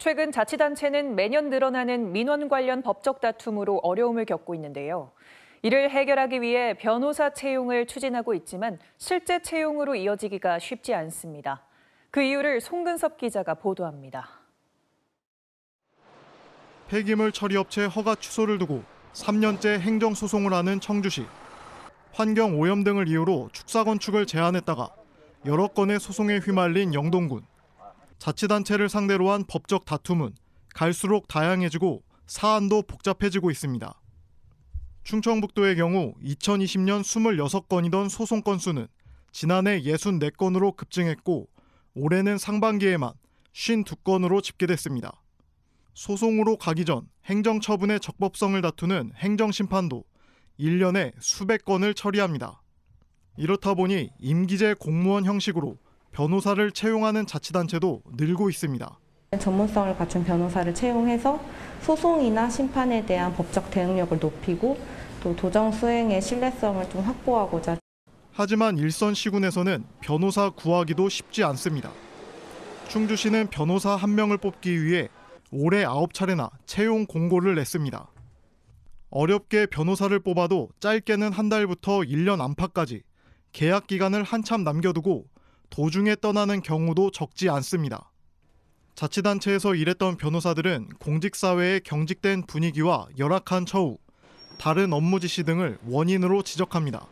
최근 자치단체는 매년 늘어나는 민원 관련 법적 다툼으로 어려움을 겪고 있는데요. 이를 해결하기 위해 변호사 채용을 추진하고 있지만 실제 채용으로 이어지기가 쉽지 않습니다. 그 이유를 송근섭 기자가 보도합니다. 폐기물 처리업체 허가 취소를 두고 3년째 행정소송을 하는 청주시. 환경 오염 등을 이유로 축사 건축을 제한했다가 여러 건의 소송에 휘말린 영동군. 자치단체를 상대로 한 법적 다툼은 갈수록 다양해지고 사안도 복잡해지고 있습니다. 충청북도의 경우 2020년 26건이던 소송 건수는 지난해 64건으로 급증했고 올해는 상반기에만 52건으로 집계됐습니다. 소송으로 가기 전 행정처분의 적법성을 다투는 행정심판도 1년에 수백 건을 처리합니다. 이렇다 보니 임기제 공무원 형식으로 변호사를 채용하는 자치단체도 늘고 있습니다. 전문성을 갖춘 변호사를 채용해서 소송이나 심판에 대한 법적 대응력을 높이고 또 도정 수행의 신뢰성을 좀 확보하고자. 하지만 일선 시군에서는 변호사 구하기도 쉽지 않습니다. 충주시는 변호사 한 명을 뽑기 위해 올해 9차례나 채용 공고를 냈습니다. 어렵게 변호사를 뽑아도 짧게는 한 달부터 1년 안팎까지 계약 기간을 한참 남겨두고 도중에 떠나는 경우도 적지 않습니다. 자치단체에서 일했던 변호사들은 공직사회의 경직된 분위기와 열악한 처우, 다른 업무 지시 등을 원인으로 지적합니다.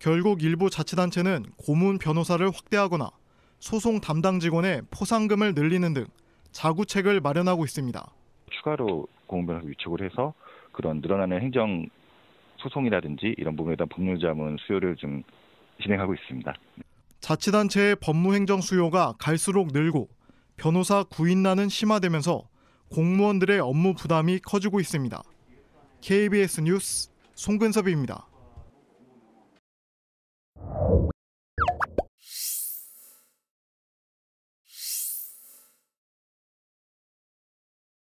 결국 일부 자치단체는 고문 변호사를 확대하거나 소송 담당 직원의 포상금을 늘리는 등 자구책을 마련하고 있습니다. 추가로 고문 변호사 위촉을 해서 그런 늘어나는 행정 소송이라든지 이런 부분에 대한 법률 자문 수요를 좀 진행하고 있습니다. 자치단체의 법무행정 수요가 갈수록 늘고 변호사 구인난은 심화되면서 공무원들의 업무 부담이 커지고 있습니다. KBS 뉴스 송근섭입니다.